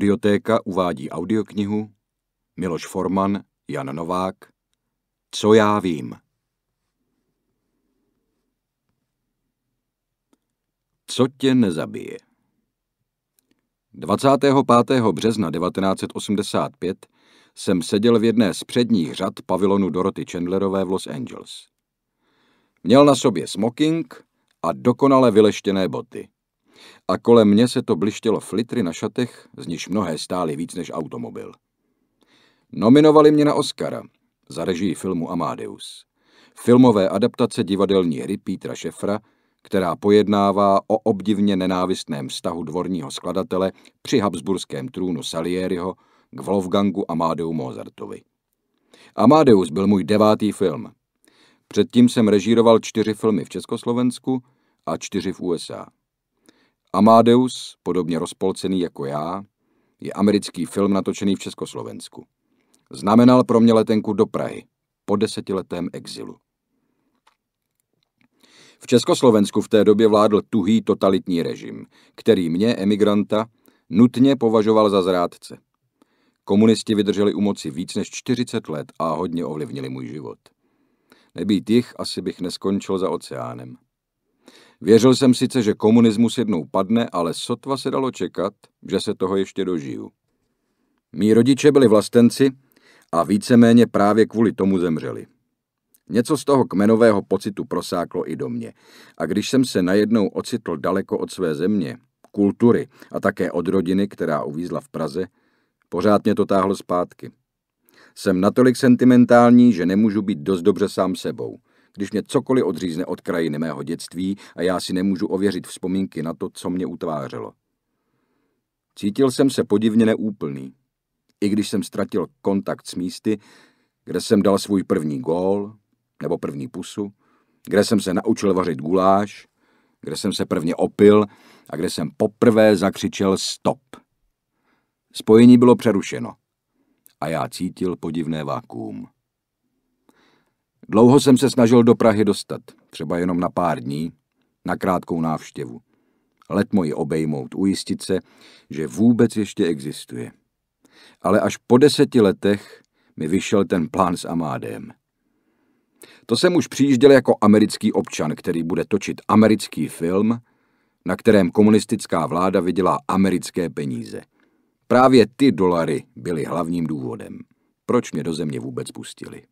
Audiotéka uvádí audioknihu Miloš Forman, Jan Novák. Co já vím? Co tě nezabije? 25. března 1985 jsem seděl v jedné z předních řad pavilonu Doroty Chandlerové v Los Angeles. Měl na sobě smoking a dokonale vyleštěné boty a kolem mě se to blištělo flitry na šatech, z nich mnohé stály víc než automobil. Nominovali mě na Oscara za režii filmu Amadeus, filmové adaptace divadelní hry Petra Šefra, která pojednává o obdivně nenávistném vztahu dvorního skladatele při habsburském trůnu Salieriho k Wolfgangu Amadeu Mozartovi. Amadeus byl můj devátý film. Předtím jsem režíroval čtyři filmy v Československu a čtyři v USA. Amadeus, podobně rozpolcený jako já, je americký film natočený v Československu. Znamenal pro mě letenku do Prahy po desetiletém exilu. V Československu v té době vládl tuhý totalitní režim, který mě, emigranta, nutně považoval za zrádce. Komunisti vydrželi u moci víc než 40 let a hodně ovlivnili můj život. Nebýt jich, asi bych neskončil za oceánem. Věřil jsem sice, že komunismus jednou padne, ale sotva se dalo čekat, že se toho ještě dožiju. Mí rodiče byli vlastenci a víceméně právě kvůli tomu zemřeli. Něco z toho kmenového pocitu prosáklo i do mě. A když jsem se najednou ocitl daleko od své země, kultury a také od rodiny, která uvízla v Praze, pořád mě to táhlo zpátky. Jsem natolik sentimentální, že nemůžu být dost dobře sám sebou – když mě cokoliv odřízne od krajiny mého dětství a já si nemůžu ověřit vzpomínky na to, co mě utvářelo. Cítil jsem se podivně neúplný. I když jsem ztratil kontakt s místy, kde jsem dal svůj první gól nebo první pusu, kde jsem se naučil vařit guláš, kde jsem se prvně opil a kde jsem poprvé zakřičel stop. Spojení bylo přerušeno a já cítil podivné vákuum. Dlouho jsem se snažil do Prahy dostat, třeba jenom na pár dní, na krátkou návštěvu. Letmo ji obejmout, ujistit se, že vůbec ještě existuje. Ale až po deseti letech mi vyšel ten plán s Amádem. To jsem už přijížděl jako americký občan, který bude točit americký film, na kterém komunistická vláda vydělá americké peníze. Právě ty dolary byly hlavním důvodem, proč mě do země vůbec pustili.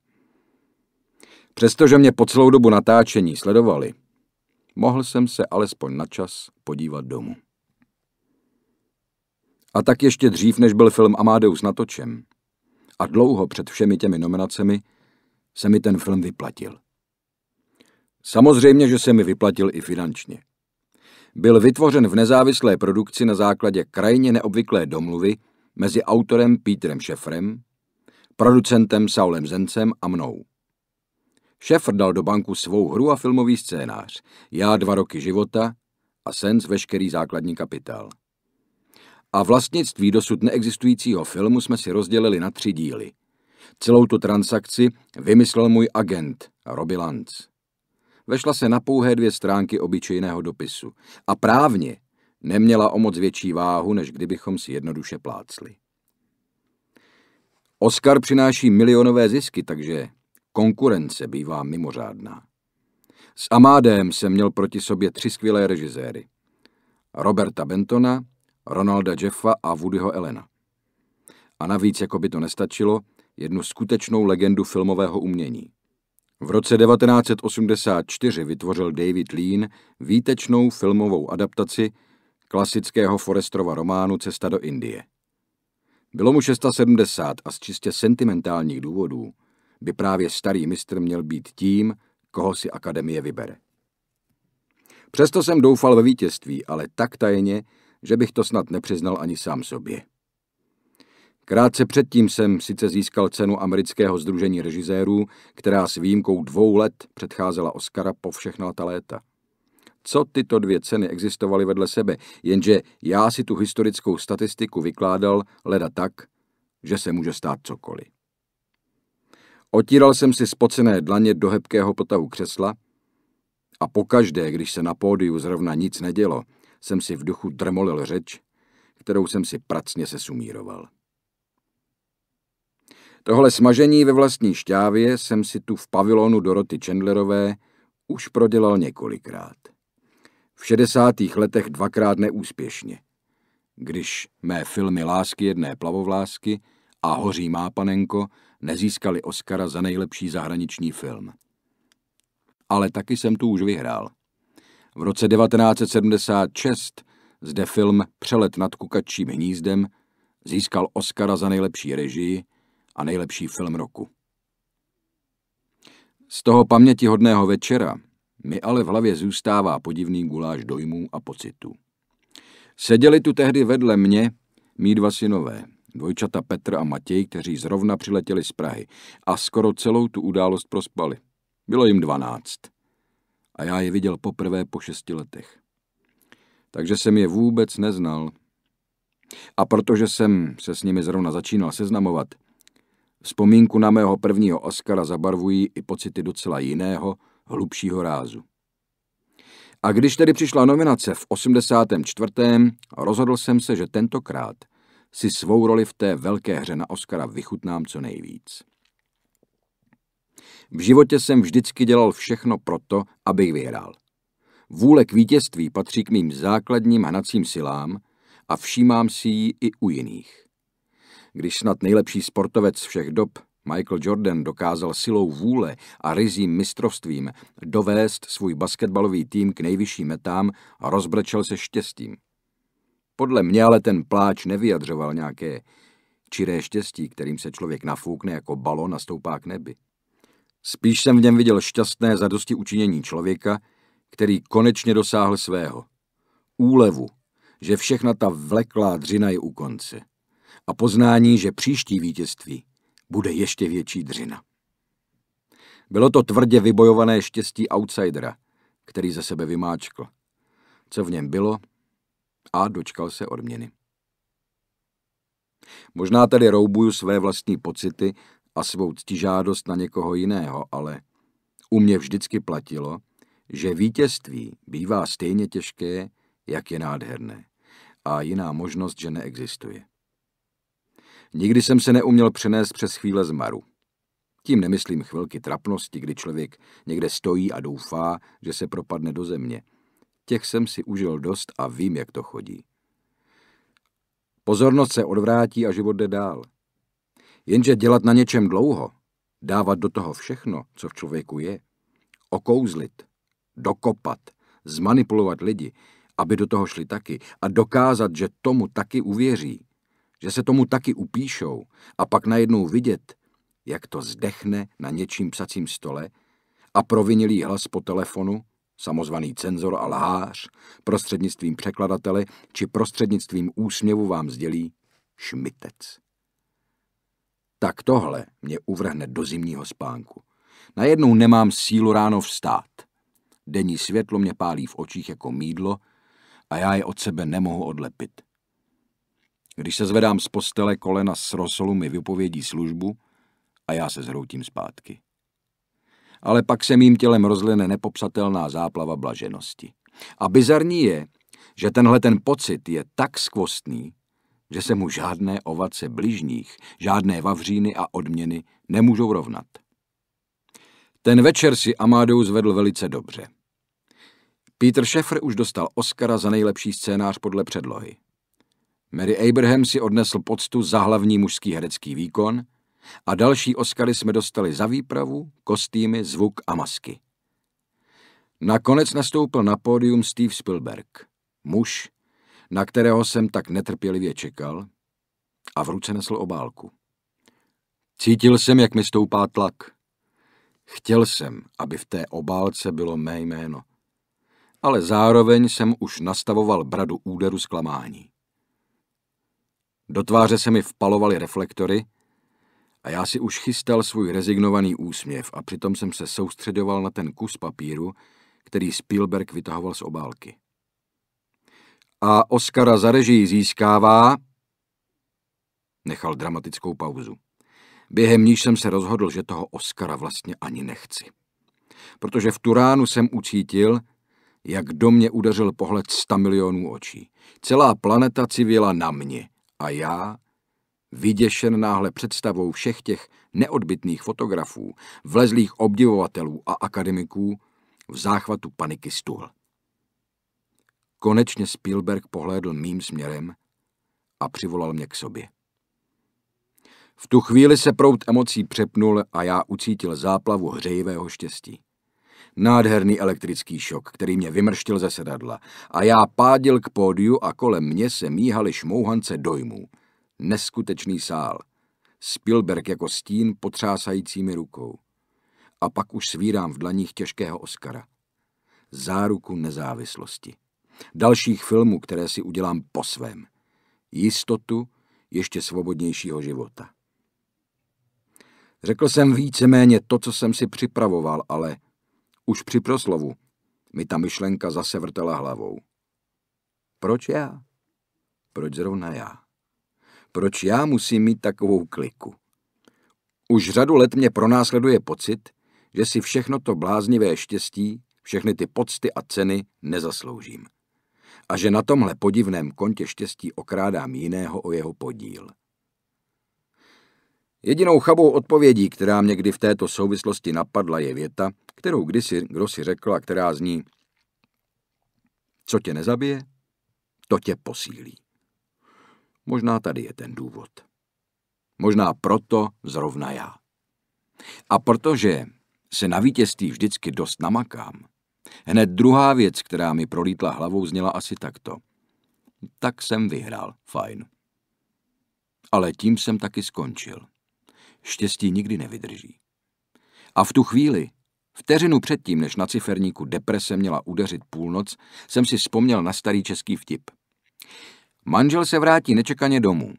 Přestože mě po celou dobu natáčení sledovali, mohl jsem se alespoň na čas podívat domů. A tak ještě dřív, než byl film Amadeus natočen, a dlouho před všemi těmi nominacemi, se mi ten film vyplatil. Samozřejmě, že se mi vyplatil i finančně. Byl vytvořen v nezávislé produkci na základě krajně neobvyklé domluvy mezi autorem Petrem Šefrem, producentem Saulem Zencem a mnou. Šefr dal do banku svou hru a filmový scénář, já dva roky života a Sens veškerý základní kapitál. A vlastnictví dosud neexistujícího filmu jsme si rozdělili na tři díly. Celou tu transakci vymyslel můj agent, Roby Lanz. Vešla se na pouhé dvě stránky obyčejného dopisu a právně neměla o moc větší váhu, než kdybychom si jednoduše plácli. Oscar přináší milionové zisky, takže Konkurence bývá mimořádná. S Amádem jsem měl proti sobě tři skvělé režiséry. Roberta Bentona, Ronalda Jeffa a Woodyho Elena. A navíc, jako by to nestačilo, jednu skutečnou legendu filmového umění. V roce 1984 vytvořil David Lean výtečnou filmovou adaptaci klasického Forestrova románu Cesta do Indie. Bylo mu 670 a z čistě sentimentálních důvodů by právě starý mistr měl být tím, koho si akademie vybere. Přesto jsem doufal ve vítězství, ale tak tajně, že bych to snad nepřiznal ani sám sobě. Krátce předtím jsem sice získal cenu amerického združení režisérů, která s výjimkou dvou let předcházela Oscara po všechna ta léta. Co tyto dvě ceny existovaly vedle sebe, jenže já si tu historickou statistiku vykládal leda tak, že se může stát cokoliv. Otíral jsem si spocené dlaně do hebkého potahu křesla a pokaždé, když se na pódiu zrovna nic nedělo, jsem si v duchu drmolil řeč, kterou jsem si pracně sesumíroval. Tohle smažení ve vlastní šťávě jsem si tu v pavilonu Doroty Chandlerové už prodělal několikrát. V šedesátých letech dvakrát neúspěšně. Když mé filmy Lásky jedné plavovlásky a Hoří má panenko nezískali Oscara za nejlepší zahraniční film. Ale taky jsem tu už vyhrál. V roce 1976 zde film Přelet nad kukačím hnízdem získal Oscara za nejlepší režii a nejlepší film roku. Z toho pamětihodného večera mi ale v hlavě zůstává podivný guláš dojmů a pocitů. Seděli tu tehdy vedle mě mý dva synové – dvojčata Petr a Matěj, kteří zrovna přiletěli z Prahy a skoro celou tu událost prospali. Bylo jim dvanáct. A já je viděl poprvé po šesti letech. Takže jsem je vůbec neznal. A protože jsem se s nimi zrovna začínal seznamovat, vzpomínku na mého prvního Oscara zabarvují i pocity docela jiného, hlubšího rázu. A když tedy přišla nominace v 84., rozhodl jsem se, že tentokrát si svou roli v té velké hře na Oscara vychutnám co nejvíc. V životě jsem vždycky dělal všechno proto, abych vyhrál. Vůle k vítězství patří k mým základním hnacím silám a všímám si ji i u jiných. Když snad nejlepší sportovec všech dob Michael Jordan dokázal silou vůle a ryzím mistrovstvím dovést svůj basketbalový tým k nejvyšším metám a rozbrečel se štěstím. Podle mě ale ten pláč nevyjadřoval nějaké čiré štěstí, kterým se člověk nafoukne jako balon a stoupá k nebi. Spíš jsem v něm viděl šťastné zadosti učinění člověka, který konečně dosáhl svého. Úlevu, že všechna ta vleklá dřina je u konce. A poznání, že příští vítězství bude ještě větší dřina. Bylo to tvrdě vybojované štěstí outsidera, který ze sebe vymáčkl. Co v něm bylo, a dočkal se odměny. Možná tedy roubuju své vlastní pocity a svou ctižádost na někoho jiného, ale u mě vždycky platilo, že vítězství bývá stejně těžké, jak je nádherné a jiná možnost, že neexistuje. Nikdy jsem se neuměl přenést přes chvíle zmaru. Tím nemyslím chvilky trapnosti, kdy člověk někde stojí a doufá, že se propadne do země – Těch jsem si užil dost a vím, jak to chodí. Pozornost se odvrátí a život jde dál. Jenže dělat na něčem dlouho, dávat do toho všechno, co v člověku je, okouzlit, dokopat, zmanipulovat lidi, aby do toho šli taky a dokázat, že tomu taky uvěří, že se tomu taky upíšou a pak najednou vidět, jak to zdechne na něčím psacím stole a provinilý hlas po telefonu samozvaný cenzor a lhář, prostřednictvím překladatele či prostřednictvím úsměvu vám sdělí šmitec. Tak tohle mě uvrhne do zimního spánku. Najednou nemám sílu ráno vstát. Denní světlo mě pálí v očích jako mídlo a já je od sebe nemohu odlepit. Když se zvedám z postele, kolena s rosolu mi vypovědí službu a já se zhroutím zpátky ale pak se mým tělem rozline nepopsatelná záplava blaženosti. A bizarní je, že tenhle ten pocit je tak skvostný, že se mu žádné ovace bližních, žádné vavříny a odměny nemůžou rovnat. Ten večer si Amadou zvedl velice dobře. Peter Schaeffer už dostal Oscara za nejlepší scénář podle předlohy. Mary Abraham si odnesl poctu za hlavní mužský herecký výkon – a další Oscary jsme dostali za výpravu, kostýmy, zvuk a masky. Nakonec nastoupil na pódium Steve Spielberg, muž, na kterého jsem tak netrpělivě čekal, a v ruce nesl obálku. Cítil jsem, jak mi stoupá tlak. Chtěl jsem, aby v té obálce bylo mé jméno. Ale zároveň jsem už nastavoval bradu úderu zklamání. Do tváře se mi vpalovaly reflektory a já si už chystal svůj rezignovaný úsměv a přitom jsem se soustředoval na ten kus papíru, který Spielberg vytahoval z obálky. A Oscara za režii získává... Nechal dramatickou pauzu. Během níž jsem se rozhodl, že toho Oscara vlastně ani nechci. Protože v tu ránu jsem ucítil, jak do mě udeřil pohled sta milionů očí. Celá planeta civila na mě a já Vyděšen náhle představou všech těch neodbitných fotografů, vlezlých obdivovatelů a akademiků, v záchvatu paniky stuhl. Konečně Spielberg pohlédl mým směrem a přivolal mě k sobě. V tu chvíli se prout emocí přepnul a já ucítil záplavu hřejivého štěstí. Nádherný elektrický šok, který mě vymrštil ze sedadla a já pádil k pódiu a kolem mě se míhaly šmouhance dojmů – Neskutečný sál. Spielberg jako stín potřásajícími rukou. A pak už svírám v dlaních těžkého Oscara. Záruku nezávislosti. Dalších filmů, které si udělám po svém. Jistotu ještě svobodnějšího života. Řekl jsem víceméně to, co jsem si připravoval, ale už při proslovu mi ta myšlenka zase vrtela hlavou. Proč já? Proč zrovna já? proč já musím mít takovou kliku. Už řadu let mě pronásleduje pocit, že si všechno to bláznivé štěstí, všechny ty pocty a ceny nezasloužím. A že na tomhle podivném kontě štěstí okrádám jiného o jeho podíl. Jedinou chabou odpovědí, která mě kdy v této souvislosti napadla, je věta, kterou kdysi kdo si řekl a která zní Co tě nezabije, to tě posílí. Možná tady je ten důvod. Možná proto zrovna já. A protože se na vítězství vždycky dost namakám, hned druhá věc, která mi prolítla hlavou, zněla asi takto. Tak jsem vyhrál, fajn. Ale tím jsem taky skončil. Štěstí nikdy nevydrží. A v tu chvíli, vteřinu předtím, než na ciferníku deprese měla udeřit půlnoc, jsem si vzpomněl na starý český vtip. Manžel se vrátí nečekaně domů.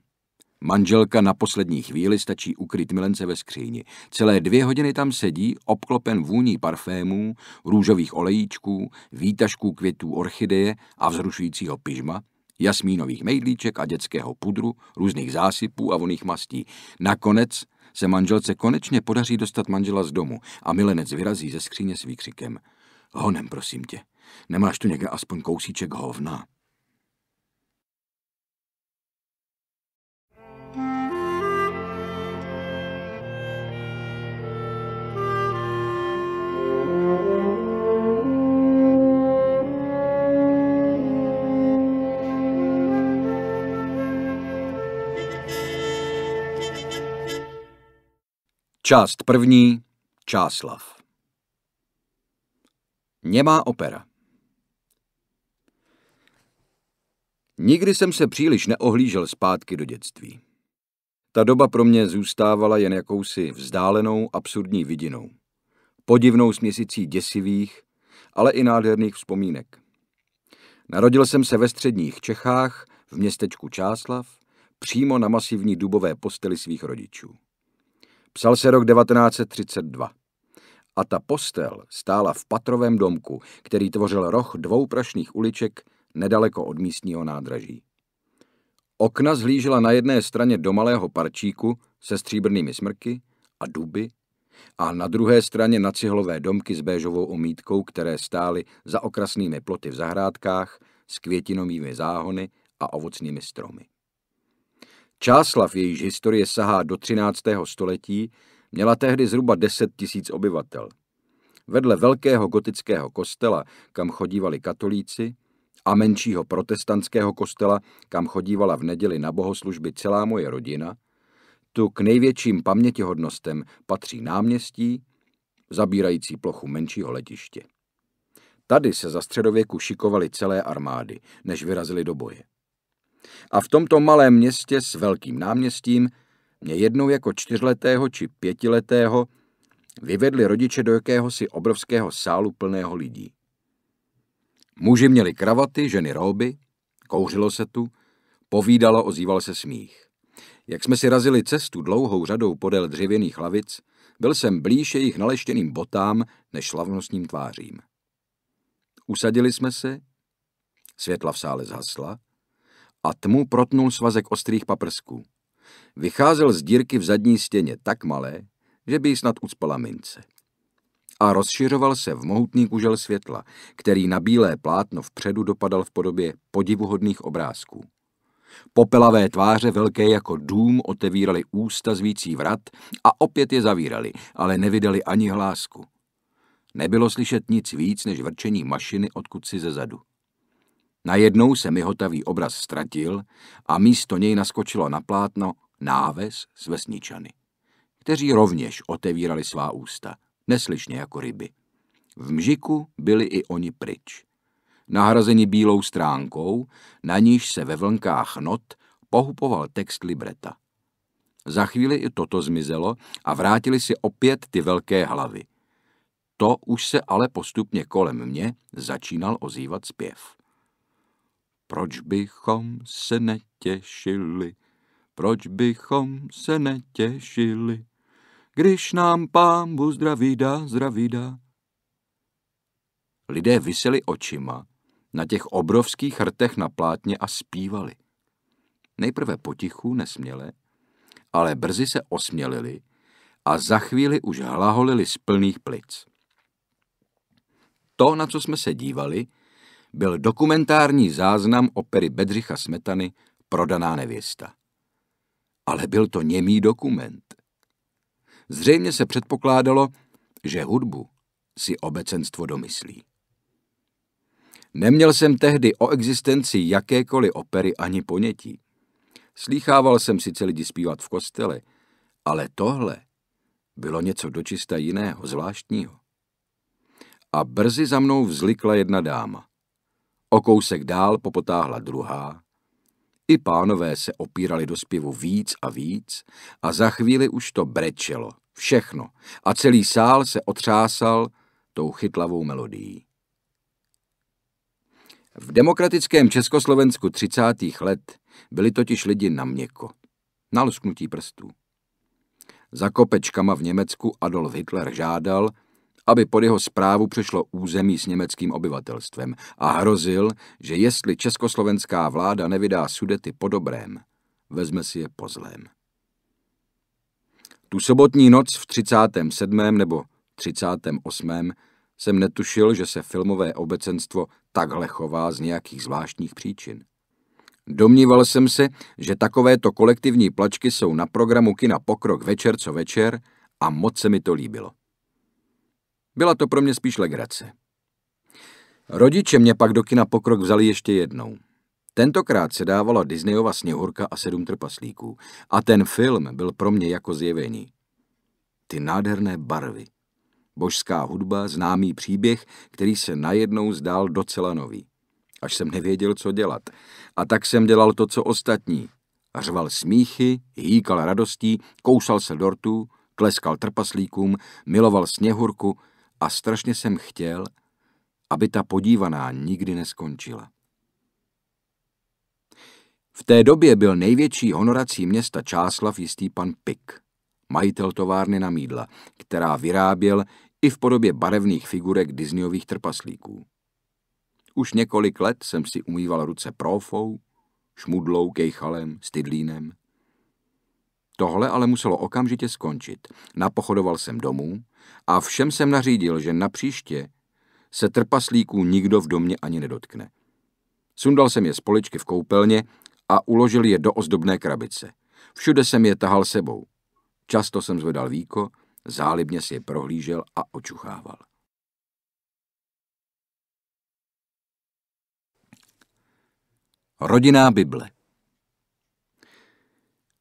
Manželka na poslední chvíli stačí ukryt milence ve skříni. Celé dvě hodiny tam sedí, obklopen vůní parfémů, růžových olejíčků, výtažků květů orchideje a vzrušujícího pyžma, jasmínových mejdlíček a dětského pudru, různých zásypů a voných mastí. Nakonec se manželce konečně podaří dostat manžela z domu a milenec vyrazí ze skříně s výkřikem. Honem, prosím tě, nemáš tu někde aspoň kousíček hovna? Část první, Čáslav. Němá opera. Nikdy jsem se příliš neohlížel zpátky do dětství. Ta doba pro mě zůstávala jen jakousi vzdálenou, absurdní vidinou. Podivnou směsicí děsivých, ale i nádherných vzpomínek. Narodil jsem se ve středních Čechách, v městečku Čáslav, přímo na masivní dubové posteli svých rodičů. Psal se rok 1932. A ta postel stála v patrovém domku, který tvořil roh dvou prašných uliček nedaleko od místního nádraží. Okna zhlížela na jedné straně do malého parčíku se stříbrnými smrky a duby a na druhé straně na cihlové domky s béžovou omítkou, které stály za okrasnými ploty v zahrádkách s květinovými záhony a ovocnými stromy. Čáslav, jejíž historie sahá do 13. století, měla tehdy zhruba 10 tisíc obyvatel. Vedle velkého gotického kostela, kam chodívali katolíci, a menšího protestantského kostela, kam chodívala v neděli na bohoslužby celá moje rodina, tu k největším pamětihodnostem patří náměstí, zabírající plochu menšího letiště. Tady se za středověku šikovaly celé armády, než vyrazili do boje. A v tomto malém městě s velkým náměstím mě jednou jako čtyřletého či pětiletého vyvedli rodiče do jakéhosi obrovského sálu plného lidí. Muži měli kravaty, ženy róby, kouřilo se tu, povídalo, ozýval se smích. Jak jsme si razili cestu dlouhou řadou podél dřevěných lavic, byl jsem blíž jejich naleštěným botám než slavnostním tvářím. Usadili jsme se, světla v sále zhasla, a tmu protnul svazek ostrých paprsků. Vycházel z dírky v zadní stěně tak malé, že by ji snad ucpala mince. A rozšiřoval se v mohutný kužel světla, který na bílé plátno vpředu dopadal v podobě podivuhodných obrázků. Popelavé tváře, velké jako dům, otevíraly ústa zvící vrat a opět je zavírali, ale nevydali ani hlásku. Nebylo slyšet nic víc než vrčení mašiny odkud si zezadu. Najednou se mi hotavý obraz ztratil a místo něj naskočilo na plátno náves z vesničany, kteří rovněž otevírali svá ústa, neslyšně jako ryby. V mžiku byli i oni pryč. Nahrazeni bílou stránkou, na níž se ve vlnkách not pohupoval text libreta. Za chvíli i toto zmizelo a vrátili si opět ty velké hlavy. To už se ale postupně kolem mě začínal ozývat zpěv. Proč bychom se netěšili? Proč bychom se netěšili? Když nám pámbu zdraví dá, zdraví dá. Lidé vyseli očima na těch obrovských hrtech na plátně a zpívali. Nejprve potichu, nesměle, ale brzy se osmělili a za chvíli už hlaholili z plných plic. To, na co jsme se dívali, byl dokumentární záznam opery Bedřicha Smetany Prodaná nevěsta. Ale byl to němý dokument. Zřejmě se předpokládalo, že hudbu si obecenstvo domyslí. Neměl jsem tehdy o existenci jakékoliv opery ani ponětí. Slýchával jsem sice lidi zpívat v kostele, ale tohle bylo něco dočista jiného, zvláštního. A brzy za mnou vzlikla jedna dáma. O kousek dál popotáhla druhá. I pánové se opírali do zpěvu víc a víc a za chvíli už to brečelo, všechno, a celý sál se otřásal tou chytlavou melodií. V demokratickém Československu 30. let byli totiž lidi na měko, na lusknutí prstů. Za kopečkama v Německu Adolf Hitler žádal, aby pod jeho zprávu přešlo území s německým obyvatelstvem a hrozil, že jestli československá vláda nevydá sudety po dobrém, vezme si je po zlém. Tu sobotní noc v 37. nebo 38. jsem netušil, že se filmové obecenstvo takhle chová z nějakých zvláštních příčin. Domníval jsem se, že takovéto kolektivní plačky jsou na programu kina Pokrok večer co večer a moc se mi to líbilo. Byla to pro mě spíš legrace. Rodiče mě pak do kina pokrok vzali ještě jednou. Tentokrát se dávala Disneyova sněhurka a sedm trpaslíků a ten film byl pro mě jako zjevení. Ty nádherné barvy, božská hudba, známý příběh, který se najednou zdál docela nový. Až jsem nevěděl, co dělat. A tak jsem dělal to, co ostatní. Řval smíchy, hýkal radostí, kousal se dortů, tleskal trpaslíkům, miloval sněhurku, a strašně jsem chtěl, aby ta podívaná nikdy neskončila. V té době byl největší honorací města Čáslav jistý pan Pik, majitel továrny na mídla, která vyráběl i v podobě barevných figurek Disneyových trpaslíků. Už několik let jsem si umýval ruce profou, šmudlou, kejchalem, stydlínem. Tohle ale muselo okamžitě skončit. Napochodoval jsem domů a všem jsem nařídil, že na příště se trpaslíků nikdo v domě ani nedotkne. Sundal jsem je z poličky v koupelně a uložil je do ozdobné krabice. Všude jsem je tahal sebou. Často jsem zvedal víko, zálibně si je prohlížel a očuchával. Rodinná Bible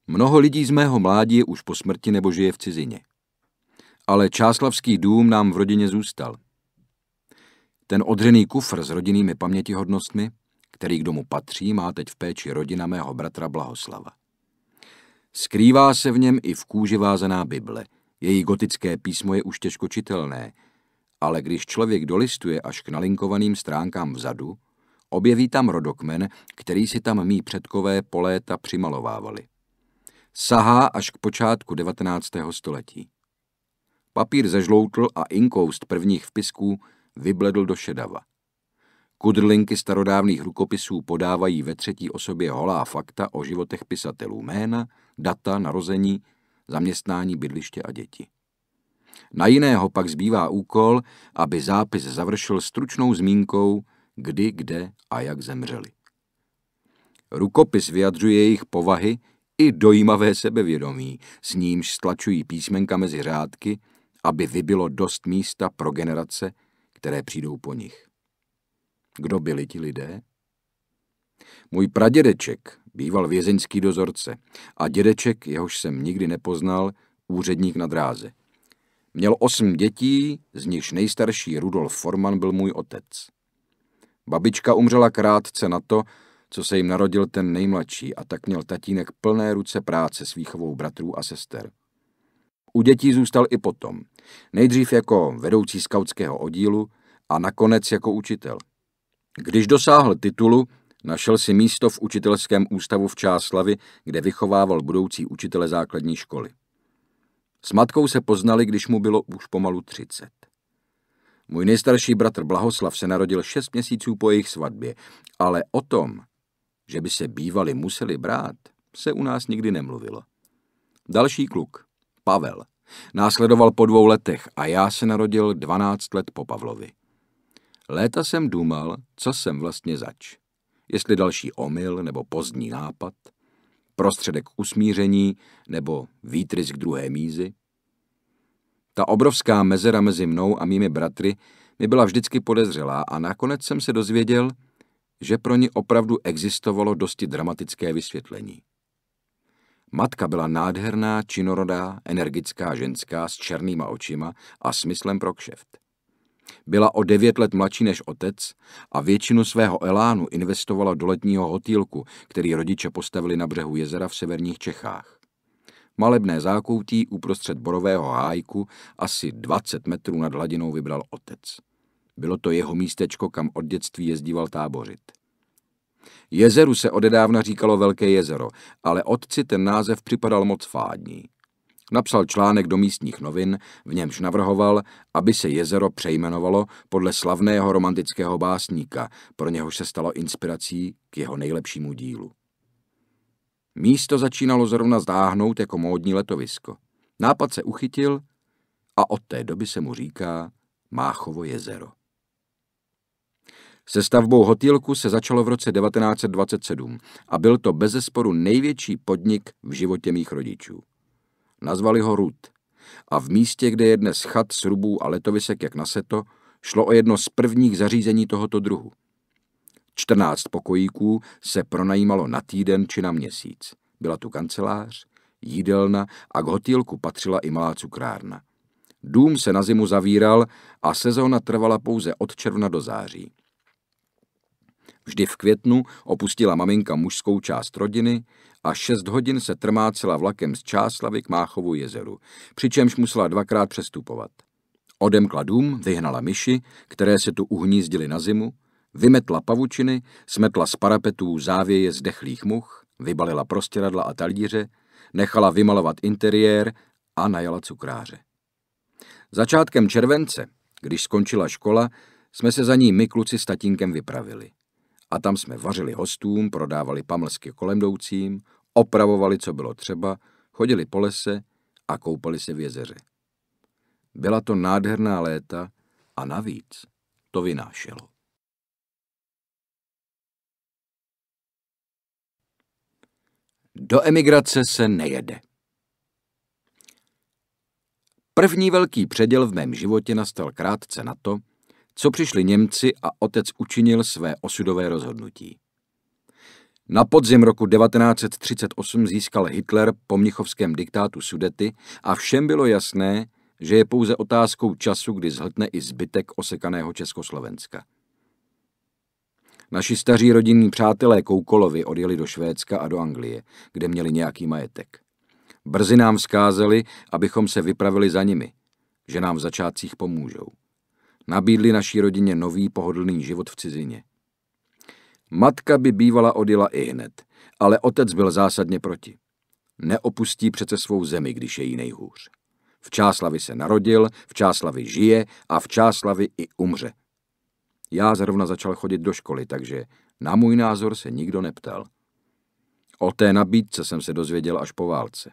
Mnoho lidí z mého mládí je už po smrti nebo žije v cizině. Ale Čáslavský dům nám v rodině zůstal. Ten odřený kufr s rodinnými pamětihodnostmi, který k domu patří, má teď v péči rodina mého bratra Blahoslava. Skrývá se v něm i v kůži vázaná Bible. Její gotické písmo je už těžko čitelné, ale když člověk dolistuje až k nalinkovaným stránkám vzadu, objeví tam rodokmen, který si tam mý předkové poléta přimalovávali sahá až k počátku 19. století. Papír zežloutl a inkoust prvních vpisků vybledl do šedava. Kudrlinky starodávných rukopisů podávají ve třetí osobě holá fakta o životech pisatelů jména, data, narození, zaměstnání, bydliště a děti. Na jiného pak zbývá úkol, aby zápis završil stručnou zmínkou, kdy, kde a jak zemřeli. Rukopis vyjadřuje jejich povahy i dojímavé sebevědomí, s nímž stlačují písmenka mezi řádky, aby vybylo dost místa pro generace, které přijdou po nich. Kdo byli ti lidé? Můj pradědeček býval vězeňský dozorce a dědeček, jehož jsem nikdy nepoznal, úředník na dráze. Měl osm dětí, z nichž nejstarší Rudolf Forman byl můj otec. Babička umřela krátce na to, co se jim narodil ten nejmladší a tak měl tatínek plné ruce práce s výchovou bratrů a sester. U dětí zůstal i potom, nejdřív jako vedoucí skautského oddílu a nakonec jako učitel. Když dosáhl titulu, našel si místo v učitelském ústavu v Čáslavi, kde vychovával budoucí učitele základní školy. S matkou se poznali, když mu bylo už pomalu třicet. Můj nejstarší bratr Blahoslav se narodil šest měsíců po jejich svatbě, ale o tom, že by se bývali museli brát, se u nás nikdy nemluvilo. Další kluk, Pavel, následoval po dvou letech a já se narodil 12 let po Pavlovi. Léta jsem dumal, co jsem vlastně zač. Jestli další omyl nebo pozdní nápad, prostředek usmíření nebo výtrysk druhé mízy. Ta obrovská mezera mezi mnou a mými bratry mi byla vždycky podezřelá a nakonec jsem se dozvěděl, že pro ní opravdu existovalo dosti dramatické vysvětlení. Matka byla nádherná, činorodá, energická ženská s černýma očima a smyslem pro kšeft. Byla o devět let mladší než otec a většinu svého elánu investovala do letního hotýlku, který rodiče postavili na břehu jezera v severních Čechách. Malebné zákoutí uprostřed borového hájku asi 20 metrů nad hladinou vybral otec. Bylo to jeho místečko, kam od dětství jezdíval tábořit. Jezeru se odedávna říkalo Velké jezero, ale otci ten název připadal moc fádní. Napsal článek do místních novin, v němž navrhoval, aby se jezero přejmenovalo podle slavného romantického básníka, pro něhož se stalo inspirací k jeho nejlepšímu dílu. Místo začínalo zrovna zdáhnout jako módní letovisko. Nápad se uchytil a od té doby se mu říká Máchovo jezero. Se stavbou hotýlku se začalo v roce 1927 a byl to bezesporu největší podnik v životě mých rodičů. Nazvali ho Rud a v místě, kde je dnes chat, srubů a letovisek jak na seto, šlo o jedno z prvních zařízení tohoto druhu. 14 pokojíků se pronajímalo na týden či na měsíc. Byla tu kancelář, jídelna a k hotýlku patřila i malá cukrárna. Dům se na zimu zavíral a sezóna trvala pouze od června do září. Vždy v květnu opustila maminka mužskou část rodiny a šest hodin se trmácela vlakem z Čáslavy k Máchovu jezeru, přičemž musela dvakrát přestupovat. Odemkla dům, vyhnala myši, které se tu uhnízdily na zimu, vymetla pavučiny, smetla z parapetů závěje zdechlých much, vybalila prostěradla a talíře, nechala vymalovat interiér a najala cukráře. Začátkem července, když skončila škola, jsme se za ní my kluci s tatínkem vypravili a tam jsme vařili hostům, prodávali pamlsky kolemdoucím, opravovali, co bylo třeba, chodili po lese a koupali se v jezeře. Byla to nádherná léta a navíc to vynášelo. Do emigrace se nejede. První velký předěl v mém životě nastal krátce na to, co přišli Němci a otec učinil své osudové rozhodnutí. Na podzim roku 1938 získal Hitler po mnichovském diktátu Sudety a všem bylo jasné, že je pouze otázkou času, kdy zhltne i zbytek osekaného Československa. Naši staří rodinní přátelé Koukolovi odjeli do Švédska a do Anglie, kde měli nějaký majetek. Brzy nám vzkázali, abychom se vypravili za nimi, že nám v začátcích pomůžou nabídli naší rodině nový pohodlný život v cizině. Matka by bývala odjela i hned, ale otec byl zásadně proti. Neopustí přece svou zemi, když je jí nejhůř. V Čáslavi se narodil, v Čáslavi žije a v Čáslavi i umře. Já zrovna začal chodit do školy, takže na můj názor se nikdo neptal. O té nabídce jsem se dozvěděl až po válce.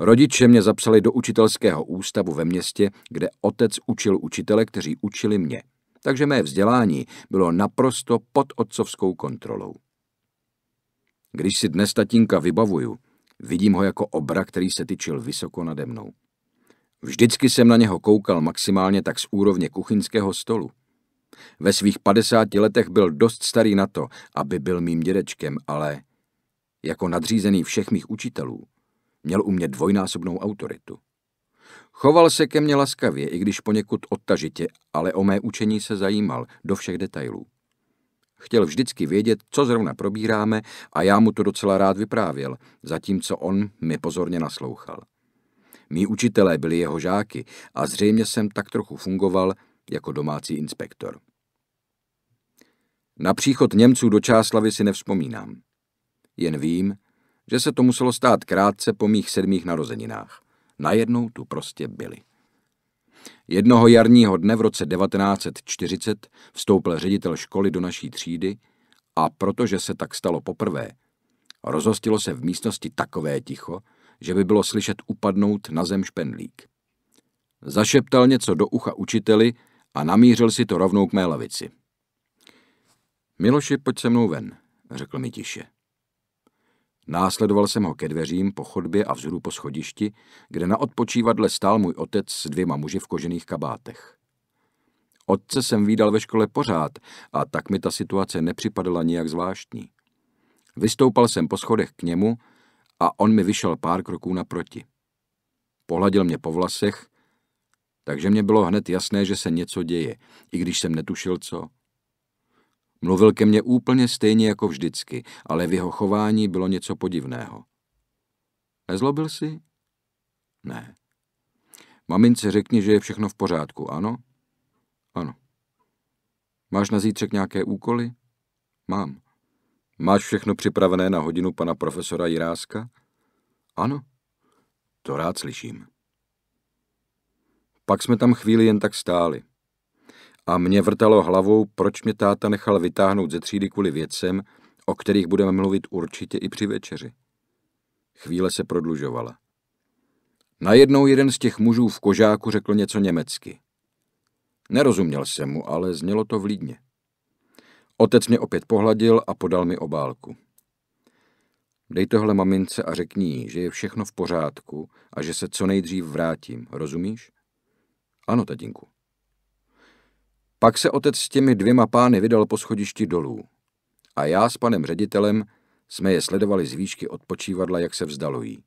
Rodiče mě zapsali do učitelského ústavu ve městě, kde otec učil učitele, kteří učili mě. Takže mé vzdělání bylo naprosto pod otcovskou kontrolou. Když si dnes tatínka vybavuju, vidím ho jako obra, který se tyčil vysoko nade mnou. Vždycky jsem na něho koukal maximálně tak z úrovně kuchyňského stolu. Ve svých padesáti letech byl dost starý na to, aby byl mým dědečkem, ale jako nadřízený všech mých učitelů Měl u mě dvojnásobnou autoritu. Choval se ke mně laskavě, i když poněkud odtažitě, ale o mé učení se zajímal do všech detailů. Chtěl vždycky vědět, co zrovna probíráme a já mu to docela rád vyprávěl, zatímco on mi pozorně naslouchal. Mí učitelé byli jeho žáky a zřejmě jsem tak trochu fungoval jako domácí inspektor. Na příchod Němců do Čáslavy si nevzpomínám. Jen vím, že se to muselo stát krátce po mých sedmých narozeninách. Najednou tu prostě byli. Jednoho jarního dne v roce 1940 vstoupil ředitel školy do naší třídy a protože se tak stalo poprvé, rozhostilo se v místnosti takové ticho, že by bylo slyšet upadnout na zem špendlík. Zašeptal něco do ucha učiteli a namířil si to rovnou k mé lavici. Miloši, pojď se mnou ven, řekl mi tiše. Následoval jsem ho ke dveřím po chodbě a vzhůru po schodišti, kde na odpočívadle stál můj otec s dvěma muži v kožených kabátech. Otce jsem výdal ve škole pořád a tak mi ta situace nepřipadala nijak zvláštní. Vystoupal jsem po schodech k němu a on mi vyšel pár kroků naproti. Pohladil mě po vlasech, takže mě bylo hned jasné, že se něco děje, i když jsem netušil co. Mluvil ke mně úplně stejně jako vždycky, ale v jeho chování bylo něco podivného. Nezlobil si? Ne. Mamince řekni, že je všechno v pořádku, ano? Ano. Máš na zítřek nějaké úkoly? Mám. Máš všechno připravené na hodinu pana profesora Jiráska? Ano. To rád slyším. Pak jsme tam chvíli jen tak stáli a mě vrtalo hlavou, proč mě táta nechal vytáhnout ze třídy kvůli věcem, o kterých budeme mluvit určitě i při večeři. Chvíle se prodlužovala. Najednou jeden z těch mužů v kožáku řekl něco německy. Nerozuměl jsem mu, ale znělo to vlídně. Otec mě opět pohladil a podal mi obálku. Dej tohle mamince a řekni jí, že je všechno v pořádku a že se co nejdřív vrátím, rozumíš? Ano, tatínku. Pak se otec s těmi dvěma pány vydal po schodišti dolů. A já s panem ředitelem jsme je sledovali z výšky odpočívadla, jak se vzdalují.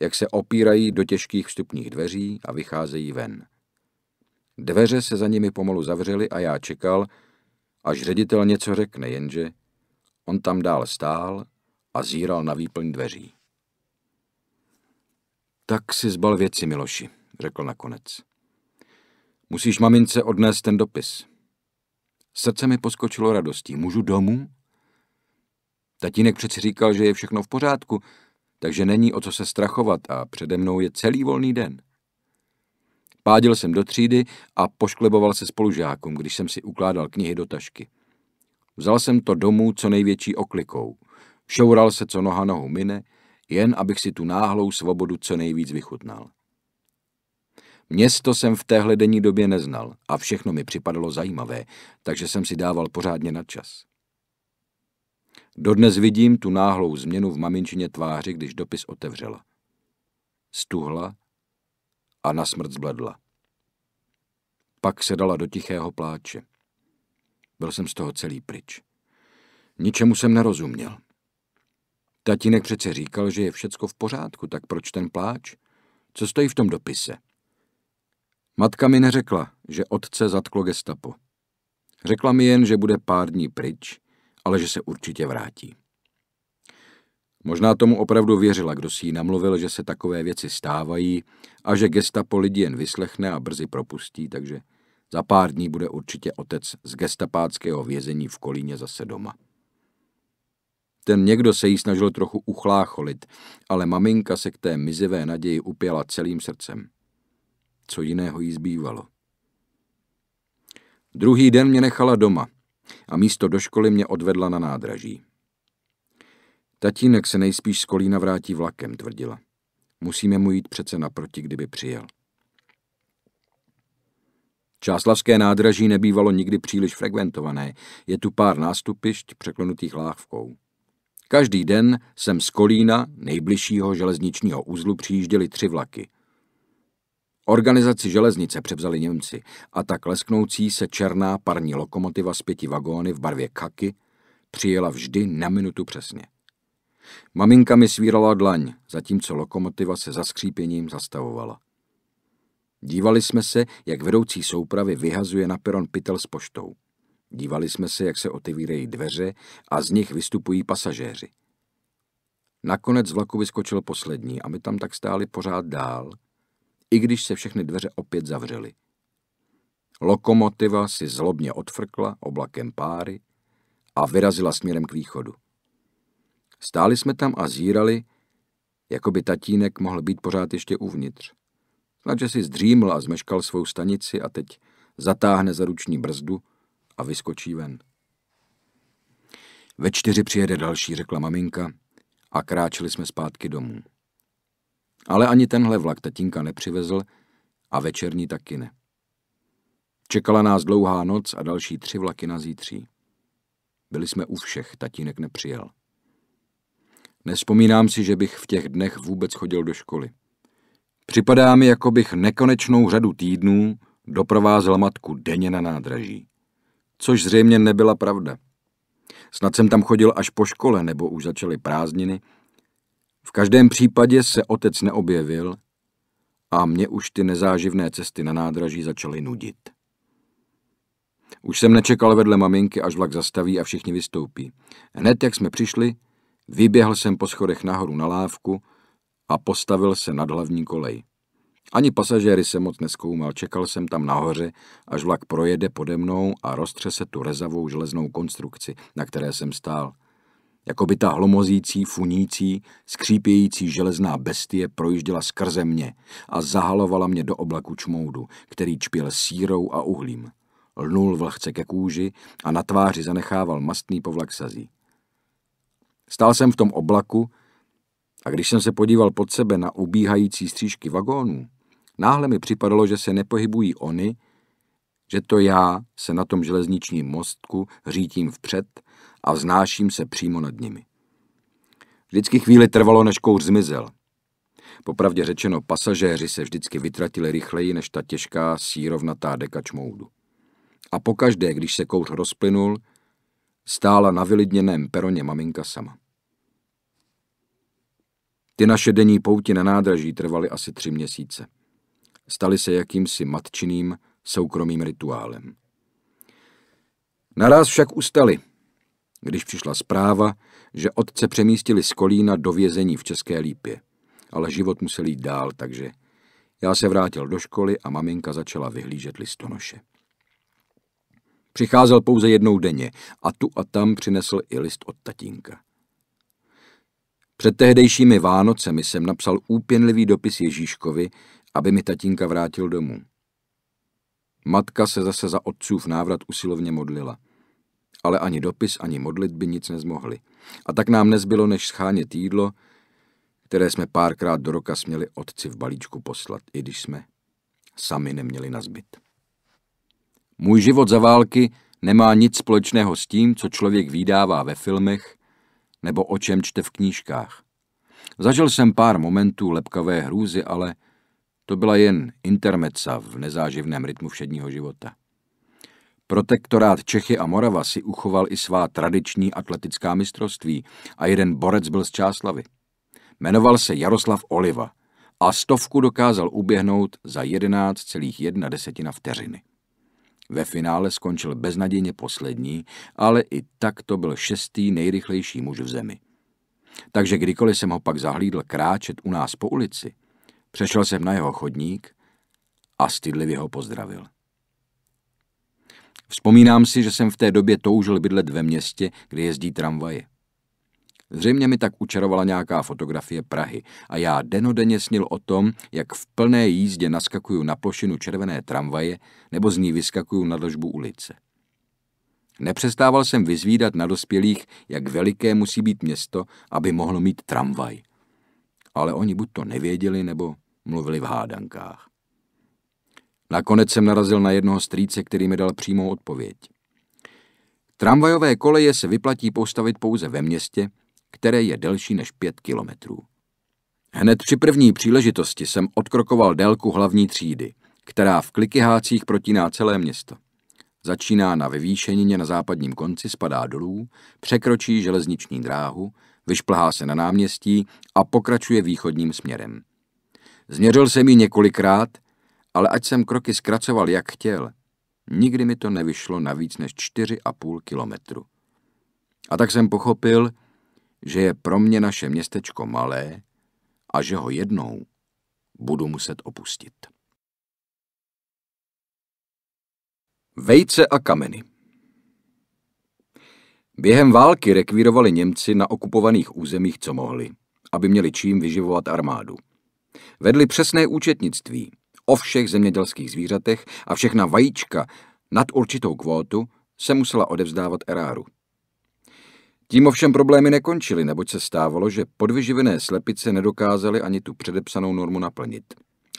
Jak se opírají do těžkých vstupních dveří a vycházejí ven. Dveře se za nimi pomalu zavřely a já čekal, až ředitel něco řekne, jenže on tam dál stál a zíral na výplň dveří. Tak si zbal věci, Miloši, řekl nakonec. Musíš mamince odnést ten dopis. Srdce mi poskočilo radostí. Můžu domů? Tatínek přeci říkal, že je všechno v pořádku, takže není o co se strachovat a přede mnou je celý volný den. Pádil jsem do třídy a poškleboval se spolužákům, když jsem si ukládal knihy do tašky. Vzal jsem to domů co největší oklikou. Šoural se, co noha nohu mine, jen abych si tu náhlou svobodu co nejvíc vychutnal. Město jsem v téhle denní době neznal a všechno mi připadalo zajímavé, takže jsem si dával pořádně na čas. Dodnes vidím tu náhlou změnu v maminčině tváři, když dopis otevřela. Stuhla a na smrt zbledla. Pak se dala do tichého pláče. Byl jsem z toho celý pryč. Ničemu jsem nerozuměl. Tatínek přece říkal, že je všecko v pořádku, tak proč ten pláč? Co stojí v tom dopise? Matka mi neřekla, že otce zatklo gestapo. Řekla mi jen, že bude pár dní pryč, ale že se určitě vrátí. Možná tomu opravdu věřila, kdo si ji namluvil, že se takové věci stávají a že gestapo lidi jen vyslechne a brzy propustí, takže za pár dní bude určitě otec z gestapáckého vězení v Kolíně zase doma. Ten někdo se jí snažil trochu uchlácholit, ale maminka se k té mizivé naději upěla celým srdcem co jiného jí zbývalo. Druhý den mě nechala doma a místo do školy mě odvedla na nádraží. Tatínek se nejspíš z kolína vrátí vlakem, tvrdila. Musíme mu jít přece naproti, kdyby přijel. Čáslavské nádraží nebývalo nikdy příliš frekventované. Je tu pár nástupišť překlenutých láhvkou. Každý den sem z Kolína, nejbližšího železničního uzlu, přijížděly tři vlaky – Organizaci železnice převzali Němci a tak lesknoucí se černá parní lokomotiva s pěti vagóny v barvě kaky přijela vždy na minutu přesně. Maminka mi svírala dlaň, zatímco lokomotiva se za skřípěním zastavovala. Dívali jsme se, jak vedoucí soupravy vyhazuje na peron pytel s poštou. Dívali jsme se, jak se otevírají dveře a z nich vystupují pasažéři. Nakonec z vlaku vyskočil poslední a my tam tak stáli pořád dál – i když se všechny dveře opět zavřely. Lokomotiva si zlobně odfrkla oblakem páry a vyrazila směrem k východu. Stáli jsme tam a zírali, jako by tatínek mohl být pořád ještě uvnitř. Snad, si zdříml a zmeškal svou stanici a teď zatáhne za ruční brzdu a vyskočí ven. Ve čtyři přijede další, řekla maminka a kráčeli jsme zpátky domů. Ale ani tenhle vlak tatínka nepřivezl a večerní taky ne. Čekala nás dlouhá noc a další tři vlaky na zítří. Byli jsme u všech, tatínek nepřijel. Nespomínám si, že bych v těch dnech vůbec chodil do školy. Připadá mi, jako bych nekonečnou řadu týdnů doprovázel matku denně na nádraží. Což zřejmě nebyla pravda. Snad jsem tam chodil až po škole, nebo už začaly prázdniny, v každém případě se otec neobjevil a mě už ty nezáživné cesty na nádraží začaly nudit. Už jsem nečekal vedle maminky, až vlak zastaví a všichni vystoupí. Hned jak jsme přišli, vyběhl jsem po schodech nahoru na lávku a postavil se nad hlavní kolej. Ani pasažéry se moc neskoumal, čekal jsem tam nahoře, až vlak projede pode mnou a roztře se tu rezavou železnou konstrukci, na které jsem stál jako by ta hlomozící, funící, skřípějící železná bestie projížděla skrze mě a zahalovala mě do oblaku čmoudu, který čpěl sírou a uhlím. Lnul vlhce ke kůži a na tváři zanechával mastný povlak sazí. Stál jsem v tom oblaku a když jsem se podíval pod sebe na ubíhající střížky vagónů, náhle mi připadalo, že se nepohybují oni, že to já se na tom železničním mostku řítím vpřed a vznáším se přímo nad nimi. Vždycky chvíli trvalo, než kouř zmizel. Popravdě řečeno, pasažéři se vždycky vytratili rychleji než ta těžká sírovnatá deka čmoudu. A pokaždé, když se kouř rozplynul, stála na vylidněném peroně maminka sama. Ty naše denní pouti na nádraží trvaly asi tři měsíce. Staly se jakýmsi matčiným soukromým rituálem. Naraz však ustali – když přišla zpráva, že otce přemístili z Kolína do vězení v České Lípě. Ale život musel jít dál, takže já se vrátil do školy a maminka začala vyhlížet listonoše. Přicházel pouze jednou denně a tu a tam přinesl i list od tatínka. Před tehdejšími Vánocemi jsem napsal úpěnlivý dopis Ježíškovi, aby mi tatínka vrátil domů. Matka se zase za otcův návrat usilovně modlila – ale ani dopis, ani modlitby nic nezmohli. A tak nám nezbylo, než schánět jídlo, které jsme párkrát do roka směli otci v balíčku poslat, i když jsme sami neměli na zbyt. Můj život za války nemá nic společného s tím, co člověk vydává ve filmech nebo o čem čte v knížkách. Zažil jsem pár momentů lepkavé hrůzy, ale to byla jen intermeca v nezáživném rytmu všedního života. Protektorát Čechy a Morava si uchoval i svá tradiční atletická mistrovství a jeden borec byl z Čáslavy. Jmenoval se Jaroslav Oliva a stovku dokázal uběhnout za 11,1 vteřiny. Ve finále skončil beznadějně poslední, ale i tak to byl šestý nejrychlejší muž v zemi. Takže kdykoliv jsem ho pak zahlídl kráčet u nás po ulici, přešel jsem na jeho chodník a stydlivě ho pozdravil. Vzpomínám si, že jsem v té době toužil bydlet ve městě, kde jezdí tramvaje. Zřejmě mi tak učarovala nějaká fotografie Prahy a já denodenně snil o tom, jak v plné jízdě naskakuju na plošinu červené tramvaje nebo z ní vyskakuju na dlžbu ulice. Nepřestával jsem vyzvídat na dospělých, jak veliké musí být město, aby mohlo mít tramvaj. Ale oni buď to nevěděli, nebo mluvili v hádankách. Nakonec jsem narazil na jednoho strýce, který mi dal přímou odpověď. Tramvajové koleje se vyplatí postavit pouze ve městě, které je delší než pět kilometrů. Hned při první příležitosti jsem odkrokoval délku hlavní třídy, která v klikyhácích protíná celé město. Začíná na vyvýšenině na západním konci, spadá dolů, překročí železniční dráhu, vyšplhá se na náměstí a pokračuje východním směrem. Změřil jsem ji několikrát – ale ať jsem kroky zkracoval, jak chtěl, nikdy mi to nevyšlo na víc než 4,5 kilometru. A tak jsem pochopil, že je pro mě naše městečko malé a že ho jednou budu muset opustit. Vejce a kameny Během války rekvírovali Němci na okupovaných územích, co mohli, aby měli čím vyživovat armádu. Vedli přesné účetnictví, o všech zemědělských zvířatech a všechna vajíčka nad určitou kvótu se musela odevzdávat eráru. Tím ovšem problémy nekončily, neboť se stávalo, že podvyživené slepice nedokázaly ani tu předepsanou normu naplnit.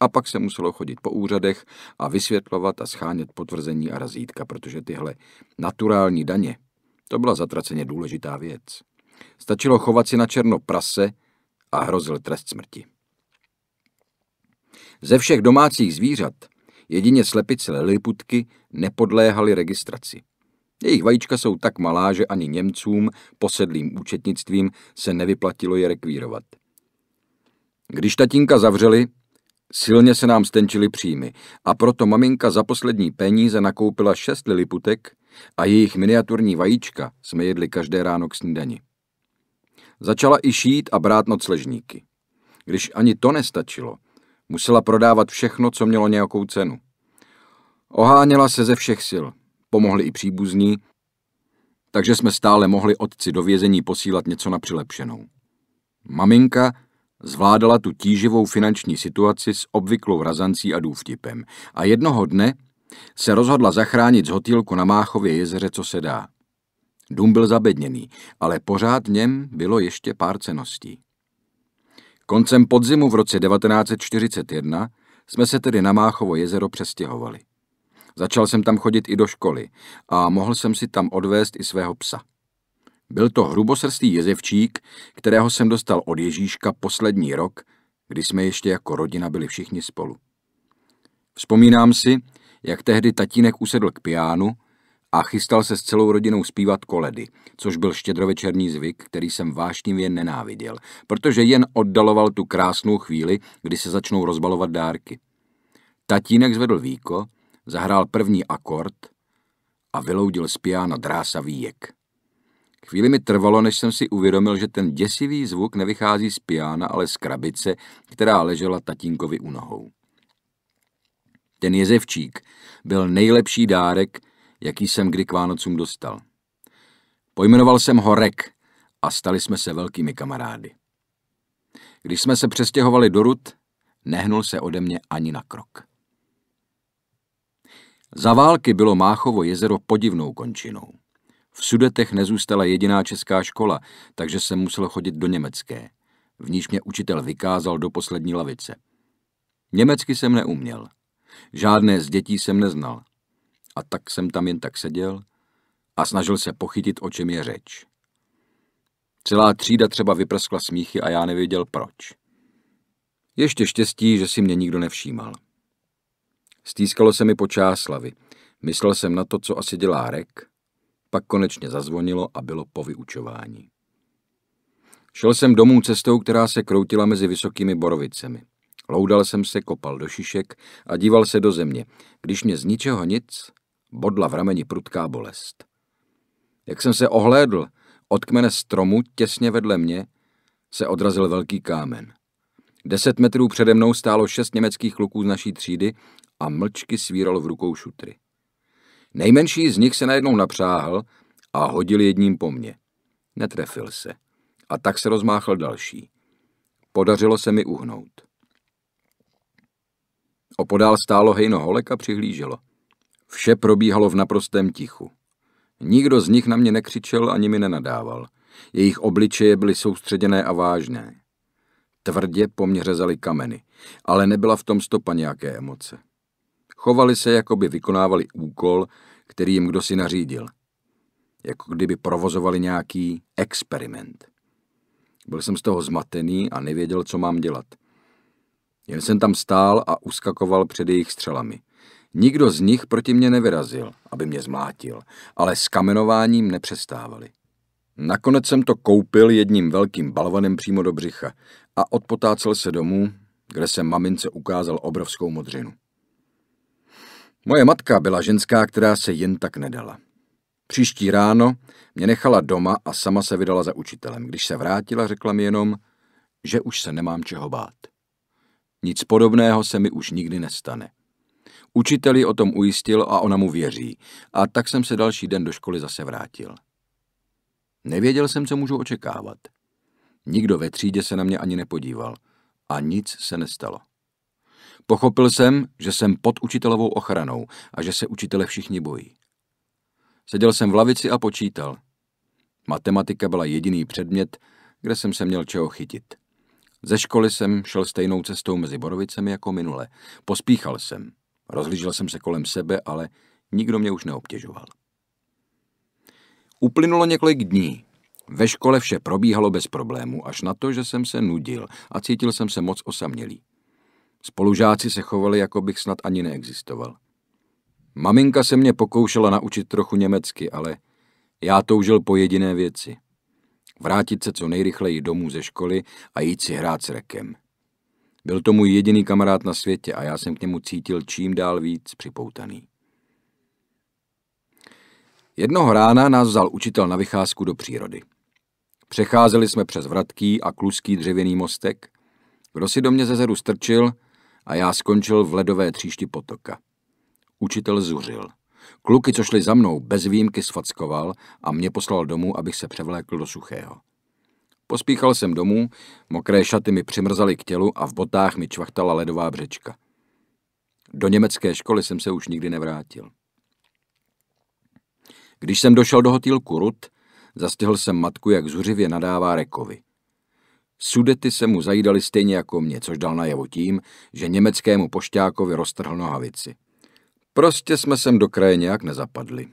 A pak se muselo chodit po úřadech a vysvětlovat a schánět potvrzení a razítka, protože tyhle naturální daně, to byla zatraceně důležitá věc. Stačilo chovat si na černo prase a hrozil trest smrti. Ze všech domácích zvířat jedině slepice liliputky nepodléhaly registraci. Jejich vajíčka jsou tak malá, že ani Němcům, posedlým účetnictvím, se nevyplatilo je rekvírovat. Když tatínka zavřeli, silně se nám stenčily příjmy a proto maminka za poslední peníze nakoupila šest liliputek a jejich miniaturní vajíčka jsme jedli každé ráno k snídani. Začala i šít a brát nocležníky. Když ani to nestačilo, Musela prodávat všechno, co mělo nějakou cenu. Oháněla se ze všech sil. Pomohli i příbuzní, takže jsme stále mohli otci do vězení posílat něco na přilepšenou. Maminka zvládala tu tíživou finanční situaci s obvyklou razancí a důvtipem a jednoho dne se rozhodla zachránit z hotýlku na Máchově jezeře, co se dá. Dům byl zabedněný, ale pořád něm bylo ještě pár ceností. Koncem podzimu v roce 1941 jsme se tedy na Máchovo jezero přestěhovali. Začal jsem tam chodit i do školy a mohl jsem si tam odvést i svého psa. Byl to hrubosrstý jezevčík, kterého jsem dostal od Ježíška poslední rok, kdy jsme ještě jako rodina byli všichni spolu. Vzpomínám si, jak tehdy tatínek usedl k piánu a chystal se s celou rodinou zpívat koledy, což byl štědrovečerní zvyk, který jsem vášnivě nenáviděl, protože jen oddaloval tu krásnou chvíli, kdy se začnou rozbalovat dárky. Tatínek zvedl víko, zahrál první akord a vyloudil z piano drásavý jek. Chvíli mi trvalo, než jsem si uvědomil, že ten děsivý zvuk nevychází z piana, ale z krabice, která ležela tatínkovi u nohou. Ten jezevčík byl nejlepší dárek, jaký jsem kdy k Vánocům dostal. Pojmenoval jsem ho Rek a stali jsme se velkými kamarády. Když jsme se přestěhovali do Rud, nehnul se ode mě ani na krok. Za války bylo Máchovo jezero podivnou končinou. V Sudetech nezůstala jediná česká škola, takže jsem musel chodit do německé. V níž mě učitel vykázal do poslední lavice. Německy jsem neuměl. Žádné z dětí jsem neznal a tak jsem tam jen tak seděl a snažil se pochytit, o čem je řeč. Celá třída třeba vyprskla smíchy a já nevěděl proč. Ještě štěstí, že si mě nikdo nevšímal. Stýskalo se mi po Čáslavi. Myslel jsem na to, co asi dělá rek, pak konečně zazvonilo a bylo po vyučování. Šel jsem domů cestou, která se kroutila mezi vysokými borovicemi. Loudal jsem se, kopal do šišek a díval se do země. Když mě z ničeho nic Bodla v rameni prudká bolest. Jak jsem se ohlédl, od kmene stromu těsně vedle mě se odrazil velký kámen. Deset metrů přede mnou stálo šest německých kluků z naší třídy a mlčky svíral v rukou šutry. Nejmenší z nich se najednou napřáhl a hodil jedním po mně. Netrefil se. A tak se rozmáchl další. Podařilo se mi uhnout. Opodál stálo hejno holek a přihlíželo – Vše probíhalo v naprostém tichu. Nikdo z nich na mě nekřičel ani mi nenadával. Jejich obličeje byly soustředěné a vážné. Tvrdě po mně řezali kameny, ale nebyla v tom stopa nějaké emoce. Chovali se, jako by vykonávali úkol, který jim kdo si nařídil. Jako kdyby provozovali nějaký experiment. Byl jsem z toho zmatený a nevěděl, co mám dělat. Jen jsem tam stál a uskakoval před jejich střelami – Nikdo z nich proti mě nevyrazil, aby mě zmlátil, ale s kamenováním nepřestávali. Nakonec jsem to koupil jedním velkým balvanem přímo do břicha a odpotácel se domů, kde jsem mamince ukázal obrovskou modřinu. Moje matka byla ženská, která se jen tak nedala. Příští ráno mě nechala doma a sama se vydala za učitelem. Když se vrátila, řekla mi jenom, že už se nemám čeho bát. Nic podobného se mi už nikdy nestane. Učiteli o tom ujistil a ona mu věří. A tak jsem se další den do školy zase vrátil. Nevěděl jsem, co můžu očekávat. Nikdo ve třídě se na mě ani nepodíval. A nic se nestalo. Pochopil jsem, že jsem pod učitelovou ochranou a že se učitele všichni bojí. Seděl jsem v lavici a počítal. Matematika byla jediný předmět, kde jsem se měl čeho chytit. Ze školy jsem šel stejnou cestou mezi borovicemi jako minule. Pospíchal jsem. Rozhlížel jsem se kolem sebe, ale nikdo mě už neobtěžoval. Uplynulo několik dní. Ve škole vše probíhalo bez problémů, až na to, že jsem se nudil a cítil jsem se moc osamělý. Spolužáci se chovali, jako bych snad ani neexistoval. Maminka se mě pokoušela naučit trochu německy, ale já toužil po jediné věci. Vrátit se co nejrychleji domů ze školy a jít si hrát s rekem. Byl to můj jediný kamarád na světě a já jsem k němu cítil čím dál víc připoutaný. Jednoho rána nás vzal učitel na vycházku do přírody. Přecházeli jsme přes vratký a kluský dřevěný mostek. Kdo si do mě ze zeru strčil a já skončil v ledové tříšti potoka. Učitel zuřil. Kluky, co šli za mnou, bez výjimky sfackoval a mě poslal domů, abych se převlékl do suchého. Pospíchal jsem domů, mokré šaty mi přimrzaly k tělu a v botách mi čvachtala ledová břečka. Do německé školy jsem se už nikdy nevrátil. Když jsem došel do hotýlku Rut, zastihl jsem matku, jak zuřivě nadává Rekovi. Sudety se mu zajídali stejně jako mě, což dal najevo tím, že německému pošťákovi roztrhl nohavici. Prostě jsme sem do kraje nějak nezapadli.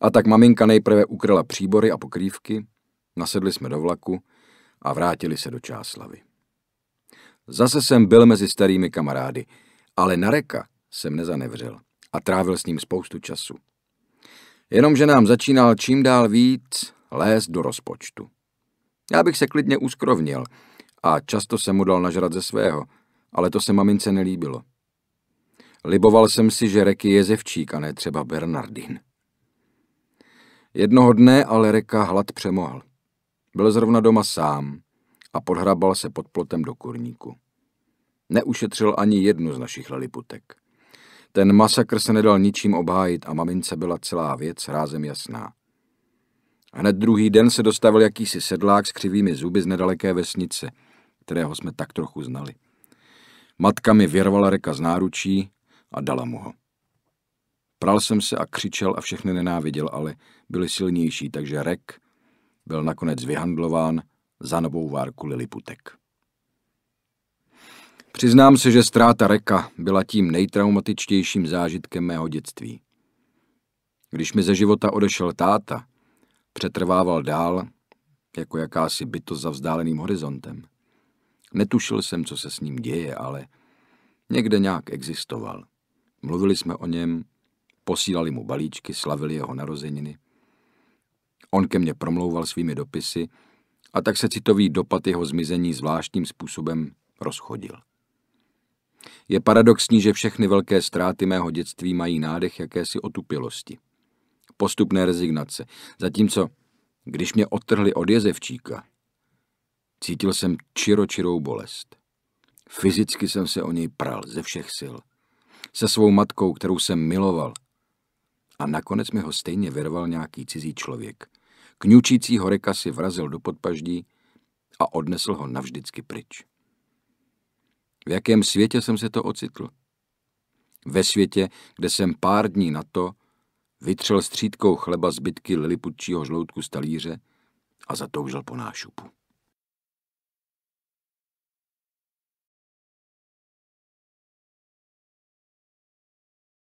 A tak maminka nejprve ukryla příbory a pokrývky, Nasedli jsme do vlaku a vrátili se do Čáslavy. Zase jsem byl mezi starými kamarády, ale na reka jsem nezanevřel a trávil s ním spoustu času. Jenomže nám začínal čím dál víc lézt do rozpočtu. Já bych se klidně uskrovnil a často jsem mu dal nažrat ze svého, ale to se mamince nelíbilo. Liboval jsem si, že Reky je zevčík a ne třeba Bernardin. Jednoho dne ale Reka hlad přemohl. Byl zrovna doma sám a podhrabal se pod plotem do kurníku. Neušetřil ani jednu z našich laliputek. Ten masakr se nedal ničím obhájit a mamince byla celá věc rázem jasná. Hned druhý den se dostavil jakýsi sedlák s křivými zuby z nedaleké vesnice, kterého jsme tak trochu znali. Matka mi věrvala reka z náručí a dala mu ho. Pral jsem se a křičel a všechny nenáviděl, ale byli silnější, takže rek byl nakonec vyhandlován za novou várku Liliputek. Přiznám se, že ztráta Reka byla tím nejtraumatičtějším zážitkem mého dětství. Když mi ze života odešel táta, přetrvával dál jako jakási bytost za vzdáleným horizontem. Netušil jsem, co se s ním děje, ale někde nějak existoval. Mluvili jsme o něm, posílali mu balíčky, slavili jeho narozeniny – On ke mně promlouval svými dopisy a tak se citový dopad jeho zmizení zvláštním způsobem rozchodil. Je paradoxní, že všechny velké ztráty mého dětství mají nádech jakési otupilosti. Postupné rezignace. Zatímco, když mě odtrhli od jezevčíka, cítil jsem čiročirou bolest. Fyzicky jsem se o něj pral ze všech sil. Se svou matkou, kterou jsem miloval. A nakonec mi ho stejně vyrval nějaký cizí člověk kňučícího reka si vrazil do podpaždí a odnesl ho navždycky pryč. V jakém světě jsem se to ocitl? Ve světě, kde jsem pár dní na to vytřel střídkou chleba zbytky liliputčího žloutku stalíře a zatoužil po nášupu.